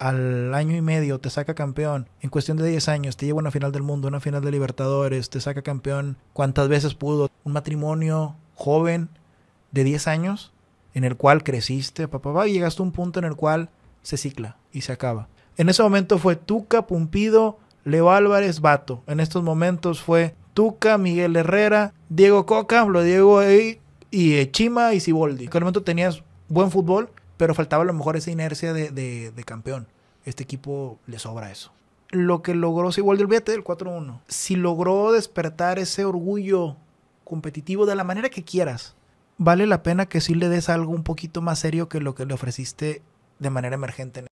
al año y medio te saca campeón, en cuestión de 10 años te lleva a una final del mundo, una final de Libertadores, te saca campeón cuantas veces pudo, un matrimonio joven de 10 años en el cual creciste, papá, papá, y llegaste a un punto en el cual se cicla y se acaba. En ese momento fue Tuca, Pumpido, Leo Álvarez, Bato. En estos momentos fue Tuca, Miguel Herrera, Diego Coca, lo Diego y, y Chima y Siboldi. En aquel momento tenías buen fútbol, pero faltaba a lo mejor esa inercia de, campeón. Este equipo le sobra eso. Lo que logró, si igual el olvídate del 4-1, si logró despertar ese orgullo competitivo de la manera que quieras, vale la pena que sí le des algo un poquito más serio que lo que le ofreciste de manera emergente.